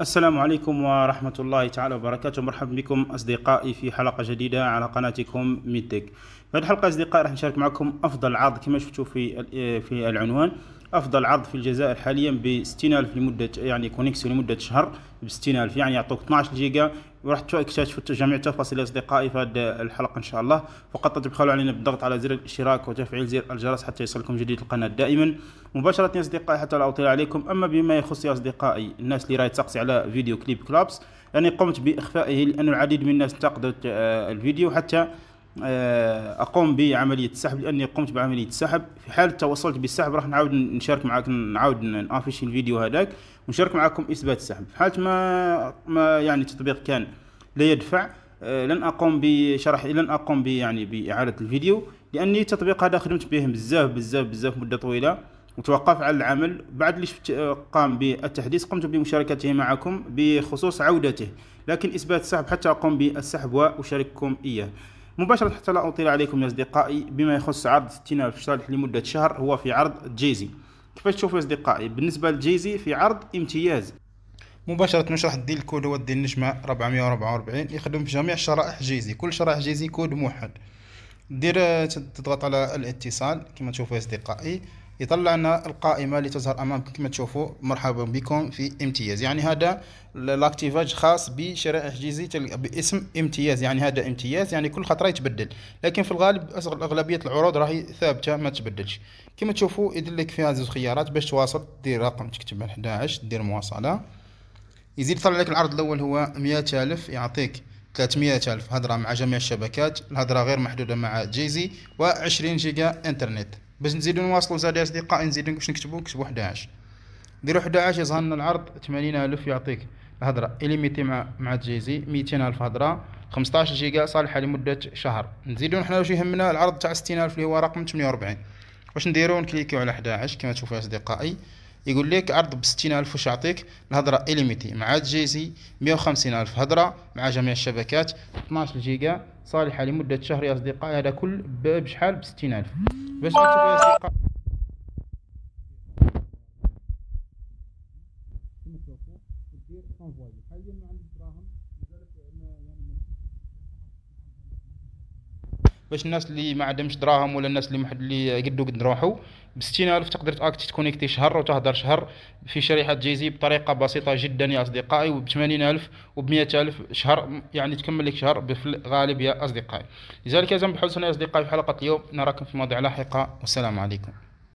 السلام عليكم ورحمة الله تعالى وبركاته مرحبا بكم أصدقائي في حلقة جديدة على قناتكم ميتك في هذه الحلقة أصدقائي راح نشارك معكم أفضل عرض كما شفتوا في في العنوان افضل عرض في الجزائر حاليا ب 60000 لمده يعني كونيكسيون لمده شهر ب 60000 يعني يعطوك 12 جيجا وراح تكتشفوا جميع تفاصيل اصدقائي في هذه الحلقه ان شاء الله فقط لا تبخلوا علينا بالضغط على زر الاشتراك وتفعيل زر الجرس حتى يصلكم جديد القناه دائما مباشره يا اصدقائي حتى لا اطيل عليكم اما بما يخص يا اصدقائي الناس اللي راهي تسقسي على فيديو كليب كلابس لاني يعني قمت باخفائه لان العديد من الناس انتقدوا آه، الفيديو حتى آه، اقوم بعمليه السحب لاني قمت بعمليه السحب في حال توصلت بالسحب راح نعاود نشارك معاكم نعاود نافش الفيديو هذاك ونشارك معاكم اثبات السحب في حاله ما ما يعني التطبيق كان لا يدفع آه، لن اقوم بشرح لن اقوم ب يعني باعاده الفيديو لاني التطبيق هذا خدمت به بزاف بزاف بزاف مده طويله وتوقف على العمل بعد اللي شفت آه، قام بالتحديث قمت بمشاركته معكم بخصوص عودته لكن اثبات السحب حتى اقوم بالسحب واشارككم اياه مباشرة حتى لا أطيل عليكم يا أصدقائي بما يخص عرض 60000 صالح لمدة شهر هو في عرض جيزي كيفاش تشوفوا يا أصدقائي بالنسبة لجيزي في عرض امتياز مباشرة نشرح الديل كود هو الديل نجمة 444 يخدم في جميع شرائح جيزي كل شرائح جيزي كود موحد دير تضغط على الاتصال كما تشوفوا يا أصدقائي يطلع لنا القائمة اللي تظهر أمامك كما تشوفوا مرحبا بكم في امتياز يعني هذا الاكتيفاج خاص بشرائح حجيزي باسم امتياز يعني هذا امتياز يعني كل خطرة يتبدل لكن في الغالب أغلبية العروض راهي ثابتة ما تبدلش كما تشوفوا يدير لك فيها زوج خيارات باش تواصل دير رقم تكتب 11 دير مواصلة يزيد يطلع لك العرض الأول هو مئة ألف يعطيك 300 ألف هضرة مع جميع الشبكات الهضرة غير محدودة مع جيزي و 20 جيجا انترنت باش نزيدو نواصلو زاد يا اصدقائي نزيدو باش نكتبو نكتبو 11 ديرو 11 يظهر لنا العرض 80000 يعطيك الهضره اليميتي مع مع تجيزي 200000 هضره 15 جيجا صالحه لمده شهر نزيدو حنا واش يهمنا العرض تاع 60000 اللي هو رقم 48 واش نديرو نكليكيو على 11 كما تشوفوا اصدقائي يقول لك عرض ب 60000 واش يعطيك الهضرة ايليميتي مع جيزي 150000 هضرة مع جميع الشبكات 12 جيجا صالحة لمدة شهر يا أصدقائي هذا كل بشحال ب 60000 باش تشوف يا أصدقائي حاليا يعني باش الناس اللي ما عندهمش دراهم ولا الناس اللي محد اللي قدو قد روحو ب 60000 تقدر تاكتي تكونيكتي شهر وتهضر شهر في شريحه جيزي بطريقه بسيطه جدا يا اصدقائي وب 80000 وب 100000 شهر يعني تكمل لك شهر بالغالب يا اصدقائي لذلك يا زلمه بحسن يا اصدقائي في حلقه اليوم نراكم في مواضيع لاحقه والسلام عليكم